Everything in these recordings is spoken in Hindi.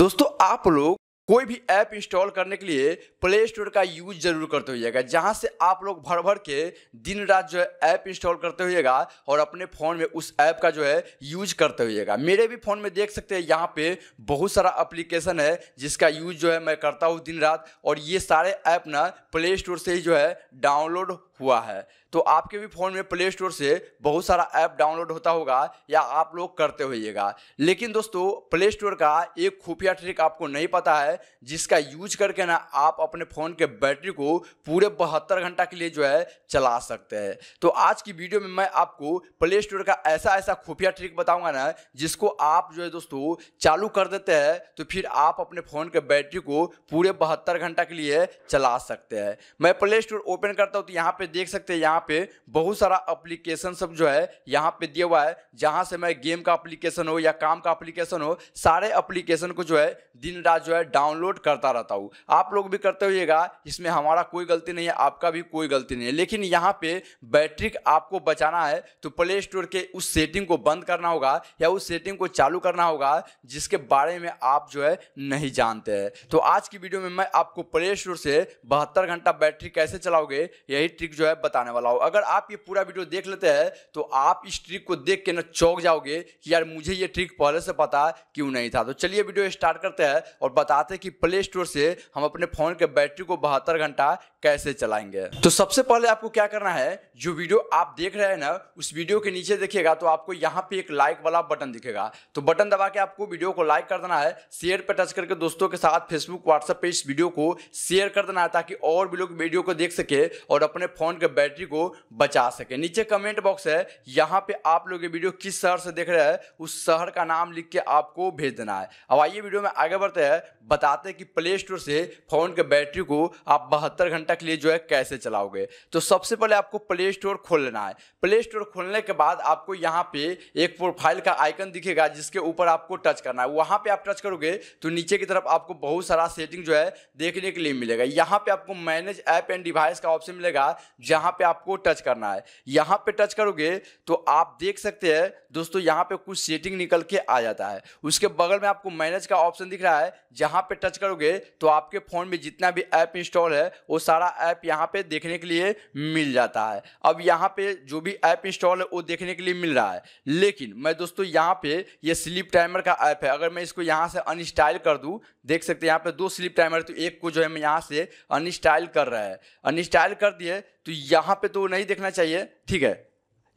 दोस्तों आप लोग कोई भी ऐप इंस्टॉल करने के लिए प्ले स्टोर का यूज जरूर करते हुएगा जहाँ से आप लोग भर भर के दिन रात जो है ऐप इंस्टॉल करते हुएगा और अपने फ़ोन में उस ऐप का जो है यूज करते हुएगा मेरे भी फ़ोन में देख सकते हैं यहाँ पे बहुत सारा अप्लीकेशन है जिसका यूज जो है मैं करता हूँ दिन रात और ये सारे ऐप ना प्ले स्टोर से ही जो है डाउनलोड हुआ है तो आपके भी फ़ोन में प्ले स्टोर से बहुत सारा ऐप डाउनलोड होता होगा या आप लोग करते होइएगा लेकिन दोस्तों प्ले स्टोर का एक खुफिया ट्रिक आपको नहीं पता है है जिसका यूज करके ना आप अपने फ़ोन के बैटरी को पूरे बहत्तर घंटा के लिए जो है चला सकते हैं तो आज की वीडियो में मैं आपको प्ले स्टोर का ऐसा ऐसा खुफिया ट्रिक बताऊंगा ना जिसको आप जो है दोस्तों चालू कर देते हैं तो फिर आप अपने फ़ोन के बैटरी को पूरे बहत्तर घंटा के लिए चला सकते हैं मैं प्ले स्टोर ओपन करता हूँ तो यहाँ पे देख सकते हैं यहाँ पे बहुत सारा अप्लीकेशन सब जो है यहाँ पे दिया हुआ है जहाँ से मैं गेम का अप्लीकेशन हो या काम का अप्लीकेशन हो सारे अप्लीकेशन को जो है दिन रात जो है डाउन डाउनलोड करता रहता हूँ आप लोग भी करते होइएगा इसमें हमारा कोई गलती नहीं है आपका भी कोई गलती नहीं है लेकिन यहाँ पे बैटरी आपको बचाना है तो प्ले स्टोर के उस सेटिंग को बंद करना होगा या उस सेटिंग को चालू करना होगा जिसके बारे में आप जो है नहीं जानते हैं तो आज की वीडियो में मैं आपको प्ले स्टोर से बहत्तर घंटा बैटरी कैसे चलाओगे यही ट्रिक जो है बताने वाला हूँ अगर आप ये पूरा वीडियो देख लेते हैं तो आप इस ट्रिक को देख के ना चौक जाओगे कि यार मुझे ये ट्रिक पहले से पता क्यों नहीं था तो चलिए वीडियो स्टार्ट करते हैं और बताते हैं कि प्ले स्टोर से हम अपने फोन के बैटरी को बहत्तर घंटा कैसे चलाएंगे तो सबसे पहले आपको क्या करना है जो वीडियो आप देख रहे हैं ना उस वीडियो के नीचे देखिएगा तो आपको यहाँ पे एक लाइक वाला बटन दिखेगा तो बटन दबा के आपको वीडियो को लाइक कर देना है शेयर पर टच करके दोस्तों के साथ फेसबुक व्हाट्सएप पे इस वीडियो को शेयर कर देना है ताकि और भी लोग वीडियो को देख सके और अपने फोन के बैटरी को बचा सके नीचे कमेंट बॉक्स है यहाँ पे आप लोग ये वीडियो किस शहर से देख रहे हैं उस शहर का नाम लिख के आपको भेज देना है अब आइए वीडियो में आगे बढ़ते हैं बता बताते हैं कि प्ले स्टोर से फ़ोन के बैटरी को आप बहत्तर घंटा के लिए जो है कैसे चलाओगे तो सबसे पहले आपको प्ले स्टोर खोल लेना है प्ले स्टोर खोलने के बाद आपको यहाँ पे एक प्रोफाइल का आइकन दिखेगा जिसके ऊपर आपको टच करना है वहाँ पे आप टच करोगे तो नीचे की तरफ आपको बहुत सारा सेटिंग जो है देखने के लिए मिलेगा यहाँ पर आपको मैनेज ऐप एंड डिवाइस का ऑप्शन मिलेगा जहाँ पर आपको टच करना है यहाँ पर टच करोगे तो आप देख सकते हैं दोस्तों यहाँ पे कुछ सेटिंग निकल के आ जाता है उसके बगल में आपको मैनेज का ऑप्शन दिख रहा है जहाँ पे टच करोगे तो आपके फ़ोन में जितना भी ऐप इंस्टॉल है वो सारा ऐप यहाँ पे देखने के लिए मिल जाता है अब यहाँ पे जो भी ऐप इंस्टॉल है वो देखने के लिए मिल रहा है लेकिन मैं दोस्तों यहाँ पे ये स्लिप टाइमर का ऐप है अगर मैं इसको यहाँ से अनस्टाइल कर दूँ देख सकते हैं यहाँ पे दो स्लिप टाइमर तो एक को जो है मैं यहाँ से अनस्टाइल कर रहा है अनस्टाइल कर दिए तो यहाँ पे तो नहीं देखना चाहिए ठीक है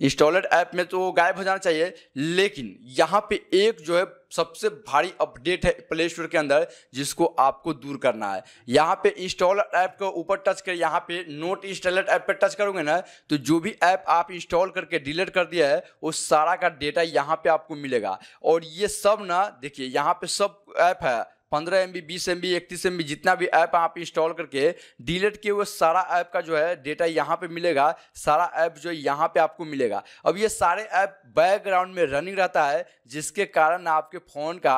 इंस्टॉलर ऐप में तो गायब हो जाना चाहिए लेकिन यहाँ पे एक जो है सबसे भारी अपडेट है प्ले स्टोर के अंदर जिसको आपको दूर करना है यहाँ पे इंस्टॉलर ऐप के ऊपर टच कर यहाँ पे नोट इंस्टॉलर ऐप पे टच करोगे ना तो जो भी ऐप आप इंस्टॉल करके डिलीट कर दिया है वो सारा का डेटा यहाँ पे आपको मिलेगा और ये सब ना देखिए यहाँ पे सब ऐप है पंद्रह एम बी बीस एम बी इकतीस एम बी जितना भी ऐप आप इंस्टॉल करके डिलीट किए हुए सारा ऐप का जो है डेटा यहाँ पे मिलेगा सारा ऐप जो है यहाँ पे आपको मिलेगा अब ये सारे ऐप बैकग्राउंड में रनिंग रहता है जिसके कारण आपके फ़ोन का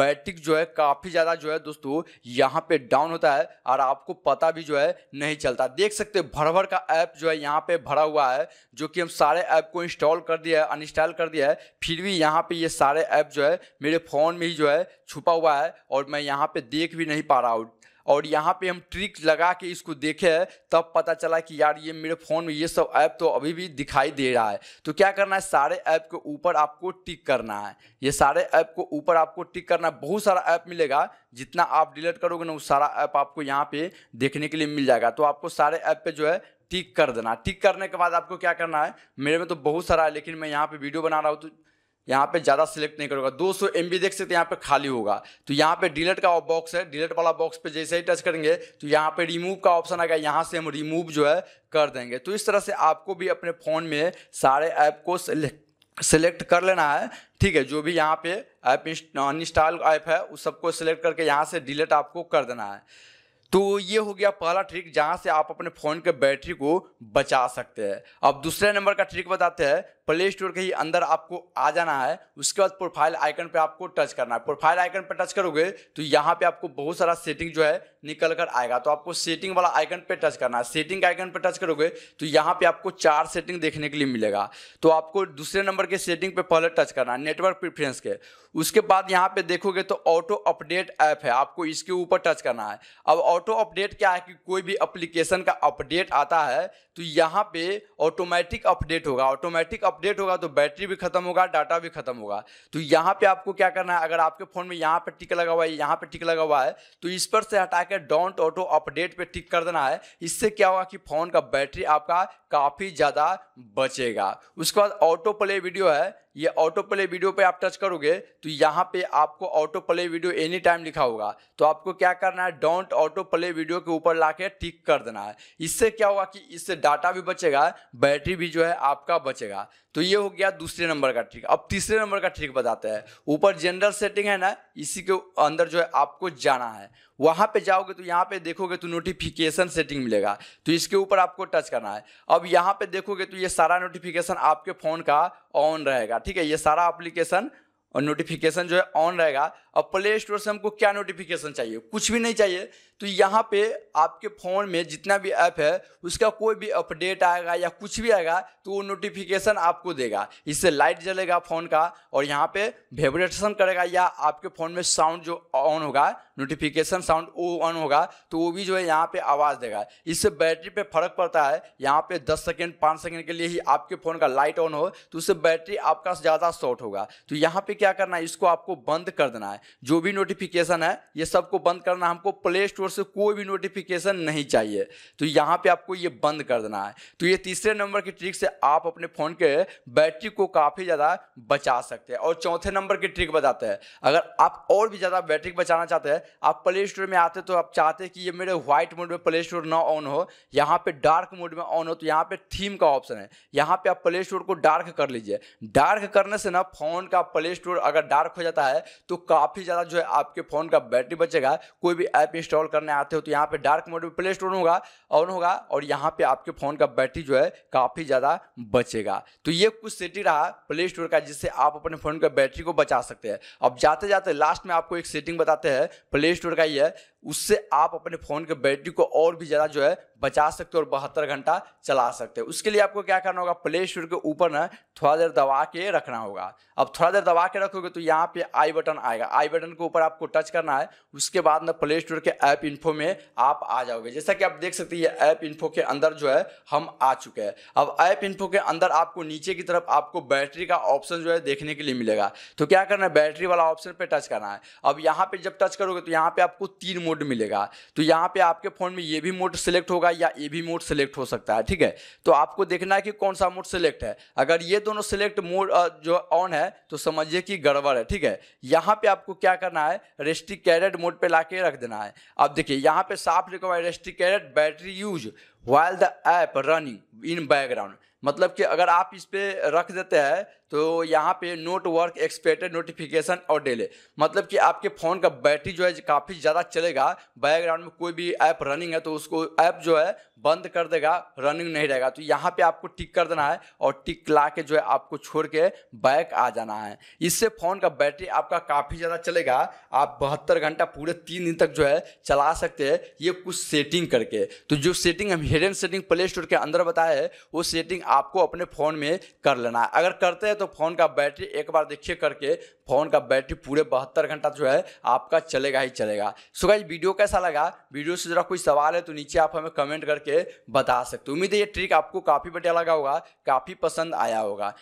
बैटरी जो है काफ़ी ज़्यादा जो है दोस्तों यहाँ पे डाउन होता है और आपको पता भी जो है नहीं चलता देख सकते भर भर का ऐप जो है यहाँ पे भरा हुआ है जो कि हम सारे ऐप को इंस्टॉल कर दिया है अनइंस्टॉल कर दिया है फिर भी यहाँ पे ये सारे ऐप जो है मेरे फ़ोन में ही जो है छुपा हुआ है और मैं यहाँ पे देख भी नहीं पा रहा हूँ और यहाँ पे हम ट्रिक लगा के इसको देखे तब पता चला कि यार ये मेरे फ़ोन में ये सब ऐप तो अभी भी दिखाई दे रहा है तो क्या करना है सारे ऐप के ऊपर आपको टिक करना है ये सारे ऐप को ऊपर आपको टिक करना है बहुत सारा ऐप मिलेगा जितना आप डिलीट करोगे ना वो सारा ऐप आपको यहाँ पे देखने के लिए मिल जाएगा तो आपको सारे ऐप पर जो है टिक कर देना टिक करने के बाद आपको क्या करना है मेरे में तो बहुत सारा है लेकिन मैं यहाँ पे वीडियो बना रहा हूँ तो यहाँ पे ज़्यादा सिलेक्ट नहीं करेगा 200 सौ देख सकते यहाँ पे खाली होगा तो यहाँ पे डिलेट का बॉक्स है डिलेट वाला बॉक्स पे जैसे ही टच करेंगे तो यहाँ पे रिमूव का ऑप्शन आएगा यहाँ से हम रिमूव जो है कर देंगे तो इस तरह से आपको भी अपने फ़ोन में सारे ऐप को सिलेक्ट सेलेक्ट कर लेना है ठीक है जो भी यहाँ पे ऐप इंस्टॉल ऐप है उस सबको सिलेक्ट करके यहाँ से डिलेट आपको कर देना है तो ये हो गया पहला ट्रिक जहाँ से आप अपने फ़ोन के बैटरी को बचा सकते हैं अब दूसरे नंबर का ट्रिक बताते हैं प्ले स्टोर के ही अंदर आपको आ जाना है उसके बाद प्रोफाइल आइकन पे आपको टच करना है प्रोफाइल आइकन पे टच करोगे तो यहाँ पे आपको बहुत सारा सेटिंग जो है निकल कर आएगा तो आपको सेटिंग वाला आइकन पे टच करना है सेटिंग आइकन पे टच करोगे तो यहाँ पे आपको चार सेटिंग देखने के लिए मिलेगा तो आपको दूसरे नंबर के सेटिंग पे पहले टच करना है नेटवर्क प्रिफ्रेंस के उसके बाद यहाँ पे देखोगे तो ऑटो अपडेट ऐप है आपको इसके ऊपर टच करना है अब ऑटो अपडेट क्या है कि कोई भी अप्लीकेशन का अपडेट आता है तो यहाँ पे ऑटोमेटिक अपडेट होगा ऑटोमेटिक अप अपडेट होगा तो बैटरी भी खत्म होगा डाटा भी खत्म होगा तो यहाँ पे आपको क्या करना है अगर आपके फोन में यहाँ पे टिक लगा हुआ है यहाँ पे टिक लगा हुआ है तो इस पर से हटा के डोंट ऑटो अपडेट पे टिक कर देना है इससे क्या होगा कि फोन का बैटरी आपका काफी ज्यादा बचेगा उसके बाद ऑटो प्ले वीडियो है ये ऑटो प्ले वीडियो पे आप टच करोगे तो यहाँ पे आपको auto play video any time लिखा होगा तो आपको क्या करना है डोंट ऑटो प्ले वीडियो के ऊपर ला के टिक कर देना है इससे क्या होगा कि इससे डाटा भी बचेगा बैटरी भी जो है आपका बचेगा तो ये हो गया दूसरे नंबर का ट्रिक अब तीसरे नंबर का ट्रिक बताते हैं ऊपर जनरल सेटिंग है ना इसी के अंदर जो है आपको जाना है वहाँ पे जाओगे तो यहाँ पे देखोगे तो नोटिफिकेशन सेटिंग मिलेगा तो इसके ऊपर आपको टच करना है अब यहाँ पे देखोगे तो ये सारा नोटिफिकेशन आपके फ़ोन का ऑन रहेगा रहेगा ठीक है ये सारा एप्लीकेशन और नोटिफिकेशन जो है ऑन रहेगा और प्ले स्टोर से हमको क्या नोटिफिकेशन चाहिए कुछ भी नहीं चाहिए तो यहाँ पे आपके फ़ोन में जितना भी ऐप है उसका कोई भी अपडेट आएगा या कुछ भी आएगा तो वो नोटिफिकेशन आपको देगा इससे लाइट जलेगा फ़ोन का और यहाँ पे वाइब्रेशन करेगा या आपके फ़ोन में साउंड जो ऑन होगा नोटिफिकेशन साउंड वो ऑन होगा तो वो भी जो है यहाँ पे आवाज़ देगा इससे बैटरी पे फर्क पड़ता है यहाँ पर दस सेकेंड पाँच सेकेंड के लिए ही आपके फ़ोन का लाइट ऑन हो तो उससे बैटरी आपका ज़्यादा शॉर्ट होगा तो यहाँ पर क्या करना है इसको आपको बंद कर देना है जो भी नोटिफिकेशन है ये सबको बंद करना हमको प्ले स्टोर ओर से कोई भी नोटिफिकेशन नहीं चाहिए तो यहाँ पे आपको ये बंद कर देना है तो ये तीसरे नंबर की ट्रिक से आप अपने फ़ोन के बैटरी को काफ़ी ज़्यादा बचा सकते हैं और चौथे नंबर की ट्रिक बताते हैं अगर आप और भी ज़्यादा बैटरी बचाना चाहते हैं आप प्ले स्टोर में आते तो आप चाहते हैं कि ये मेरे व्हाइट मोड में प्ले स्टोर ना ऑन हो यहाँ पर डार्क मोड में ऑन हो तो यहाँ पर थीम का ऑप्शन है यहाँ पर आप प्ले स्टोर को डार्क कर लीजिए डार्क करने से ना फ़ोन का प्ले स्टोर अगर डार्क हो जाता है तो काफ़ी ज़्यादा जो है आपके फ़ोन का बैटरी बचेगा कोई भी ऐप इंस्टॉल कर करने आते हो तो यहाँ पे डार्क मोड में प्ले स्टोर होगा ऑन होगा और यहाँ पे आपके फ़ोन का बैटरी जो है काफ़ी ज़्यादा बचेगा तो ये कुछ सेटिंग रहा प्ले स्टोर का जिससे आप अपने फ़ोन का बैटरी को बचा सकते हैं अब जाते जाते लास्ट में आपको एक सेटिंग बताते हैं प्ले स्टोर का ये उससे आप अपने फ़ोन के बैटरी को और भी ज़्यादा जो है बचा सकते हो और बहत्तर घंटा चला सकते हो उसके लिए आपको क्या करना होगा प्ले स्टोर के ऊपर ना थोड़ा देर दबा के रखना होगा अब थोड़ा देर दबा के रखोगे तो यहाँ पे आई बटन आएगा आई बटन के ऊपर आपको टच करना है उसके बाद ना प्ले स्टोर के ऐप इन्फो में आप आ जाओगे जैसा कि आप देख सकते हैं ये ऐप इन्फो के अंदर जो है हम आ चुके हैं अब ऐप इन्फो के अंदर आपको नीचे की तरफ आपको बैटरी का ऑप्शन जो है देखने के लिए मिलेगा तो क्या करना है बैटरी वाला ऑप्शन पर टच करना है अब यहाँ पर जब टच करोगे तो यहाँ पर आपको तीन मोड मिलेगा तो यहाँ पर आपके फ़ोन में ये भी मोड सेलेक्ट होगा या ये भी मोड सेलेक्ट हो सकता है ठीक है तो आपको देखना है कि कौन सा मोड सेलेक्ट है अगर ये दोनों सेलेक्ट मोड जो ऑन है तो समझिए कि गड़बड़ है ठीक है यहाँ पे आपको क्या करना है रेस्ट्रिक्टेड मोड पे ला रख देना है अब देखिए यहाँ पे साफ लिखा हुआ है restricted battery use while the app running in background मतलब कि अगर आप इस पर रख देते हैं तो यहाँ पे नोट वर्क एक्सपेक्टेड नोटिफिकेशन और डेले मतलब कि आपके फ़ोन का बैटरी जो है काफ़ी ज़्यादा चलेगा बैकग्राउंड में कोई भी ऐप रनिंग है तो उसको ऐप जो है बंद कर देगा रनिंग नहीं रहेगा तो यहाँ पे आपको टिक कर देना है और टिक ला के जो है आपको छोड़ के बैक आ जाना है इससे फ़ोन का बैटरी आपका काफ़ी ज़्यादा चलेगा आप बहत्तर घंटा पूरे तीन दिन तक जो है चला सकते हैं ये कुछ सेटिंग करके तो जो सेटिंग हम हिडन सेटिंग प्ले स्टोर के अंदर बताए वो सेटिंग आपको अपने फ़ोन में कर लेना है अगर करते हैं तो फ़ोन का बैटरी एक बार देखिए करके फ़ोन का बैटरी पूरे बहत्तर घंटा जो है आपका चलेगा ही चलेगा सो गाइज वीडियो कैसा लगा वीडियो से ज़रा कोई सवाल है तो नीचे आप हमें कमेंट करके बता सकते हो उम्मीद है ये ट्रिक आपको काफ़ी बढ़िया लगा होगा काफ़ी पसंद आया होगा